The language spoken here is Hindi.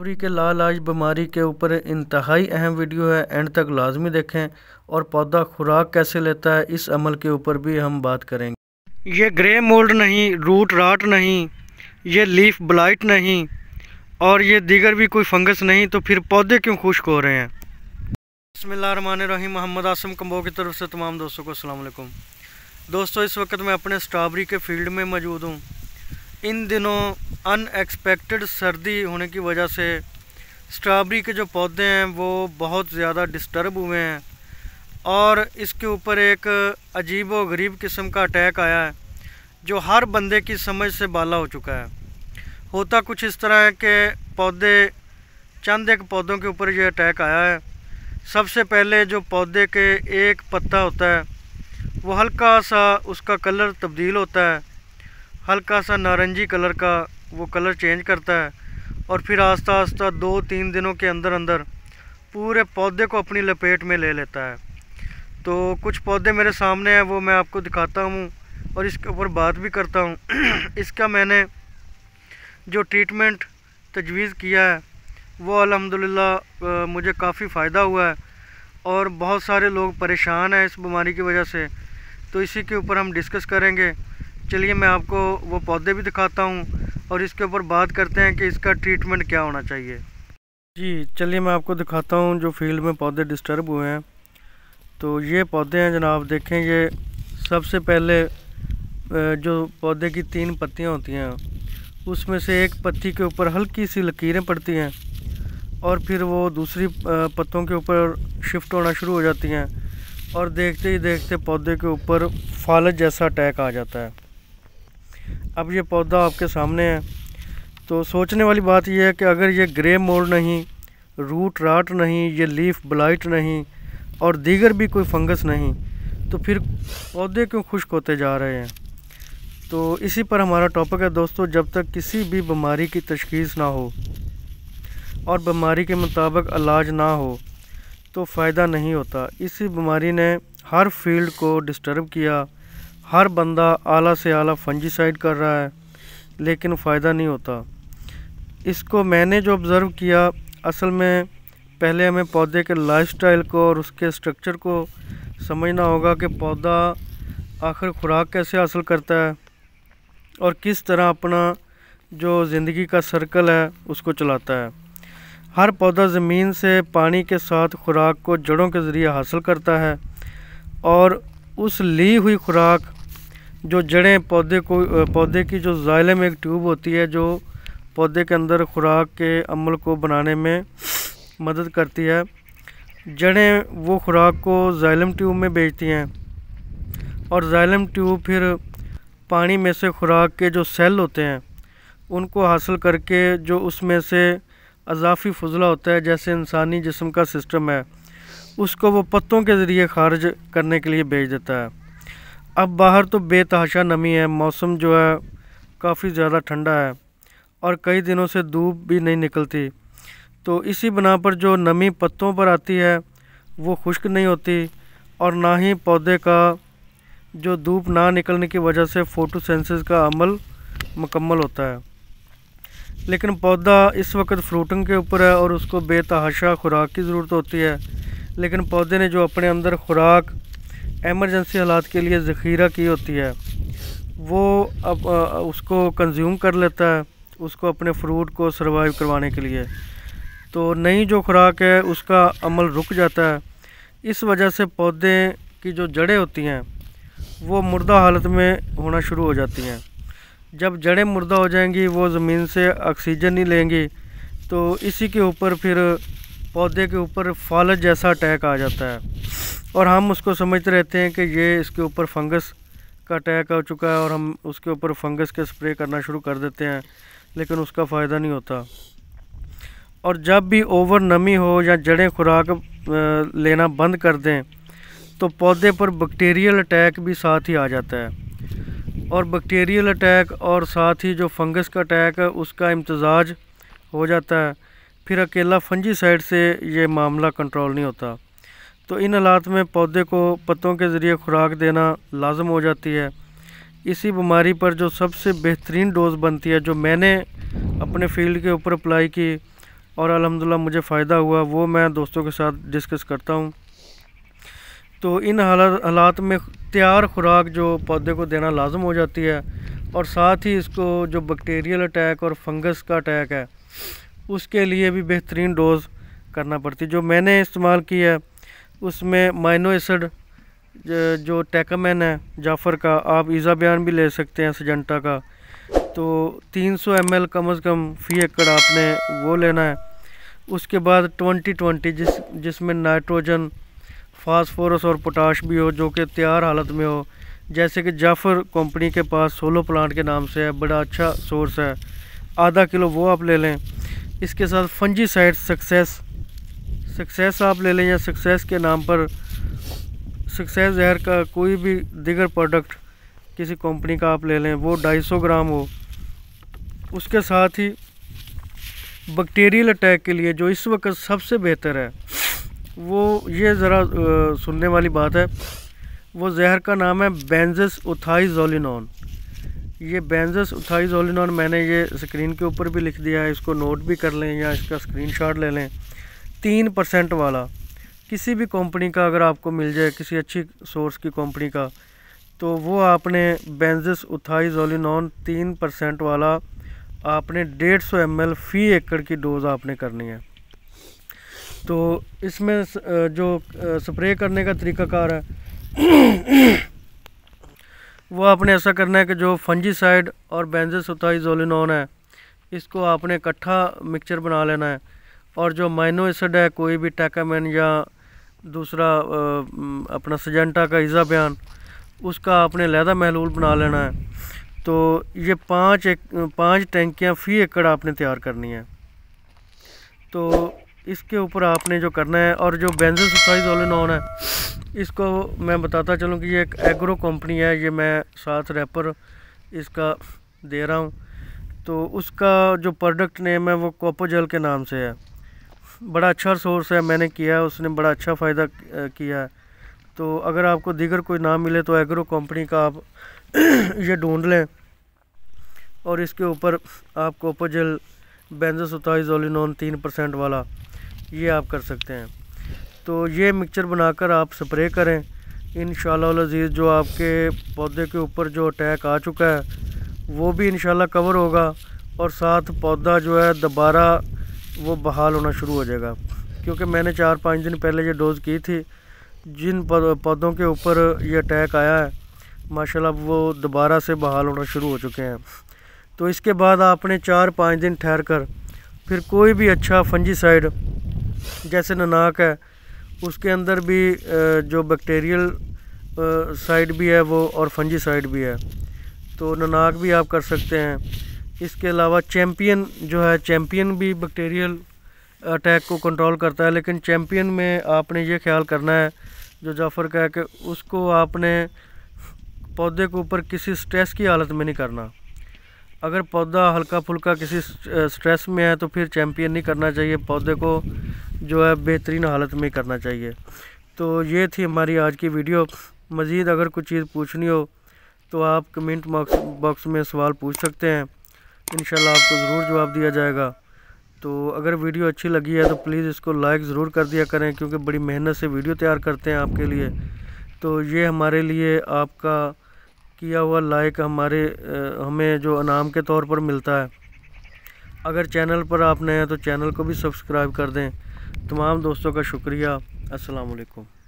छुरी के लाल बीमारी के ऊपर इंतहाई अहम वीडियो है एंड तक लाजमी देखें और पौधा खुराक कैसे लेता है इस अमल के ऊपर भी हम बात करेंगे ये ग्रे मोल्ड नहीं रूट राट नहीं ये लीफ ब्लाइट नहीं और ये दीगर भी कोई फंगस नहीं तो फिर पौधे क्यों खुश्क हो रहे हैं बसमिल्लामान रही मोहम्मद आसम कम्बो की तरफ से तमाम दोस्तों को असलम दोस्तों इस वक्त मैं अपने स्ट्रॉबेरी के फील्ड में मौजूद हूँ इन दिनों अनएक्सपेक्टेड सर्दी होने की वजह से स्ट्रॉबेरी के जो पौधे हैं वो बहुत ज़्यादा डिस्टर्ब हुए हैं और इसके ऊपर एक अजीब व गरीब किस्म का अटैक आया है जो हर बंदे की समझ से बाला हो चुका है होता कुछ इस तरह है कि पौधे चंद एक पौधों के ऊपर ये अटैक आया है सबसे पहले जो पौधे के एक पत्ता होता है वो हल्का सा उसका कलर तब्दील होता है हल्का सा नारंगी कलर का वो कलर चेंज करता है और फिर आस्ता आस्ता दो तीन दिनों के अंदर अंदर पूरे पौधे को अपनी लपेट में ले लेता है तो कुछ पौधे मेरे सामने हैं वो मैं आपको दिखाता हूँ और इसके ऊपर बात भी करता हूँ इसका मैंने जो ट्रीटमेंट तजवीज़ किया है वो अलहमदिल्ला मुझे काफ़ी फ़ायदा हुआ है और बहुत सारे लोग परेशान हैं इस बीमारी की वजह से तो इसी के ऊपर हम डिस्कस करेंगे चलिए मैं आपको वो पौधे भी दिखाता हूँ और इसके ऊपर बात करते हैं कि इसका ट्रीटमेंट क्या होना चाहिए जी चलिए मैं आपको दिखाता हूँ जो फील्ड में पौधे डिस्टर्ब हुए हैं तो ये पौधे हैं जनाब देखें ये सबसे पहले जो पौधे की तीन पत्तियाँ होती हैं उसमें से एक पत्ती के ऊपर हल्की सी लकीरें पड़ती हैं और फिर वो दूसरी पत्तों के ऊपर शिफ्ट होना शुरू हो जाती हैं और देखते ही देखते पौधे के ऊपर फालत जैसा अटैक आ जाता है अब ये पौधा आपके सामने है तो सोचने वाली बात यह है कि अगर ये ग्रे मोड़ नहीं रूट राट नहीं ये लीफ ब्लाइट नहीं और दीगर भी कोई फंगस नहीं तो फिर पौधे क्यों खुश्क होते जा रहे हैं तो इसी पर हमारा टॉपिक है दोस्तों जब तक किसी भी बीमारी की तशखीस ना हो और बीमारी के मुताबिक इलाज ना हो तो फ़ायदा नहीं होता इसी बीमारी ने हर फील्ड को डिस्टर्ब किया हर बंदा आला से आला फंजीसाइड कर रहा है लेकिन फ़ायदा नहीं होता इसको मैंने जो ऑब्ज़र्व किया असल में पहले हमें पौधे के लाइफस्टाइल को और उसके स्ट्रक्चर को समझना होगा कि पौधा आखिर खुराक कैसे हासिल करता है और किस तरह अपना जो ज़िंदगी का सर्कल है उसको चलाता है हर पौधा ज़मीन से पानी के साथ खुराक को जड़ों के ज़रिए हासिल करता है और उस ली हुई खुराक जो जड़ें पौधे को पौधे की जो जाइलम एक ट्यूब होती है जो पौधे के अंदर खुराक के अमल को बनाने में मदद करती है जड़ें वो खुराक को जाइलम ट्यूब में बेचती हैं और जाइलम ट्यूब फिर पानी में से खुराक के जो सेल होते हैं उनको हासिल करके जो उसमें से अजाफी फजला होता है जैसे इंसानी जिसम का सिस्टम है उसको वो पत्तों के ज़रिए खारिज करने के लिए बेच देता है अब बाहर तो बेतहाशा नमी है मौसम जो है काफ़ी ज़्यादा ठंडा है और कई दिनों से धूप भी नहीं निकलती तो इसी बना पर जो नमी पत्तों पर आती है वो खुश्क नहीं होती और ना ही पौधे का जो धूप ना निकलने की वजह से फोटोसेंसिस का अमल मुकम्मल होता है लेकिन पौधा इस वक्त फ्रूटिंग के ऊपर है और उसको बेतहाशा खुराक की ज़रूरत होती है लेकिन पौधे ने जो अपने अंदर खुराक एमरजेंसी हालात के लिए ज़ख़ीरा की होती है वो अब उसको कंज्यूम कर लेता है उसको अपने फ्रूट को सर्वाइव करवाने के लिए तो नई जो खुराक है उसका अमल रुक जाता है इस वजह से पौधे की जो जड़ें होती हैं वो मुर्दा हालत में होना शुरू हो जाती हैं जब जड़ें मुर्दा हो जाएंगी वो ज़मीन से ऑक्सीजन नहीं लेंगी तो इसी के ऊपर फिर पौधे के ऊपर फालत जैसा अटैक आ जाता है और हम उसको समझते रहते हैं कि ये इसके ऊपर फंगस का अटैक हो चुका है और हम उसके ऊपर फंगस के स्प्रे करना शुरू कर देते हैं लेकिन उसका फ़ायदा नहीं होता और जब भी ओवर नमी हो या जड़ें खुराक लेना बंद कर दें तो पौधे पर बैक्टीरियल अटैक भी साथ ही आ जाता है और बैक्टीरियल अटैक और साथ ही जो फंगस का अटैक है उसका इम्तजाज हो जाता है फिर अकेला फंजी साइड से ये मामला कंट्रोल नहीं होता तो इन हालात में पौधे को पत्तों के ज़रिए खुराक देना लाजम हो जाती है इसी बीमारी पर जो सबसे बेहतरीन डोज़ बनती है जो मैंने अपने फील्ड के ऊपर अप्लाई की और अलहमदिल्ला मुझे फ़ायदा हुआ वो मैं दोस्तों के साथ डिस्कस करता हूँ तो इन हालात हालात में तैयार खुराक जो पौधे को देना लाजम हो जाती है और साथ ही इसको जो बैक्टीरियल अटैक और फंगस का अटैक है उसके लिए भी बेहतरीन डोज़ करना पड़ती है जो मैंने इस्तेमाल की है उसमें माइनो एसड जो टैकामैन है जाफ़र का आप ईज़ा बयान भी ले सकते हैं सजेंटा का तो 300 सौ कम अज़ कम फ़ी एकड़ आपने वो लेना है उसके बाद 2020 जिस जिसमें नाइट्रोजन फास्फोरस और पोटाश भी हो जो कि तैयार हालत में हो जैसे कि जाफ़र कंपनी के पास सोलो प्लांट के नाम से है बड़ा अच्छा सोर्स है आधा किलो वो आप ले लें इसके साथ फंजी साइड सक्सेस सक्सेस आप ले लें या सक्सेस के नाम पर सक्सेस जहर का कोई भी दिगर प्रोडक्ट किसी कंपनी का आप ले लें वो 250 ग्राम हो उसके साथ ही बैक्टीरियल अटैक के लिए जो इस वक्त सबसे बेहतर है वो ये ज़रा सुनने वाली बात है वो जहर का नाम है बेंजस उथाइजोलिनॉन ये बेंजस उथाइजोलिनॉन मैंने ये स्क्रीन के ऊपर भी लिख दिया है इसको नोट भी कर लें या इसका स्क्रीनशॉट ले लें तीन परसेंट वाला किसी भी कंपनी का अगर आपको मिल जाए किसी अच्छी सोर्स की कंपनी का तो वो आपने बेंजिस जोलिन तीन परसेंट वाला आपने डेढ़ सौ एम एल फ़ी एकड़ की डोज़ आपने करनी है तो इसमें जो स्प्रे करने का तरीकाकार है वो आपने ऐसा करना है कि जो फंजीसाइड और बेंजिस जोलिन है इसको आपने इकट्ठा मिक्सचर बना लेना है और जो माइनोसड है कोई भी टैकामैन या दूसरा अपना सजेंटा का इज़ा बयान उसका आपने लहदा महलूल बना लेना है तो ये पाँच एक पाँच टैंकियाँ फ़ी एकड़ आपने तैयार करनी है तो इसके ऊपर आपने जो करना है और जो बेंजल वाले नॉन है इसको मैं बताता चलूँ कि ये एक एग्रो कंपनी है ये मैं साथ रैपर इसका दे रहा हूँ तो उसका जो प्रोडक्ट नेम है वो कॉपोजल के नाम से है बड़ा अच्छा सोर्स है मैंने किया है उसने बड़ा अच्छा फ़ायदा किया है तो अगर आपको दीगर कोई ना मिले तो एग्रो कंपनी का आप ये ढूंढ लें और इसके ऊपर आप कोपोजेल बेंजोसोताइजोलिनोन तीन परसेंट वाला ये आप कर सकते हैं तो ये मिक्सचर बनाकर आप स्प्रे करें इन शज़ीज़ जो आपके पौधे के ऊपर जो अटैक आ चुका है वो भी इन कवर होगा और साथ पौधा जो है दोबारा वो बहाल होना शुरू हो जाएगा क्योंकि मैंने चार पाँच दिन पहले ये डोज़ की थी जिन पौधों के ऊपर ये अटैक आया है माशाल्लाह वो दोबारा से बहाल होना शुरू हो चुके हैं तो इसके बाद आपने चार पाँच दिन ठहर कर फिर कोई भी अच्छा फंजीसाइड जैसे ननाक है उसके अंदर भी जो बैक्टीरियल साइड भी है वो और फंजीसाइड भी है तो ननाक भी आप कर सकते हैं इसके अलावा चैम्पियन जो है चैम्पियन भी बैक्टीरियल अटैक को कंट्रोल करता है लेकिन चैम्पियन में आपने ये ख्याल करना है जो जाफर का है कि उसको आपने पौधे के ऊपर किसी स्ट्रेस की हालत में नहीं करना अगर पौधा हल्का फुल्का किसी स्ट्रेस में है तो फिर चैम्पियन नहीं करना चाहिए पौधे को जो है बेहतरीन हालत में करना चाहिए तो ये थी हमारी आज की वीडियो मज़ीद अगर कुछ चीज़ पूछनी हो तो आप कमेंट बॉक्स में सवाल पूछ सकते हैं इन आपको ज़रूर जवाब दिया जाएगा तो अगर वीडियो अच्छी लगी है तो प्लीज़ इसको लाइक ज़रूर कर दिया करें क्योंकि बड़ी मेहनत से वीडियो तैयार करते हैं आपके लिए तो ये हमारे लिए आपका किया हुआ लाइक हमारे हमें जो इनाम के तौर पर मिलता है अगर चैनल पर आप नए हैं तो चैनल को भी सब्सक्राइब कर दें तमाम दोस्तों का शुक्रिया असलकम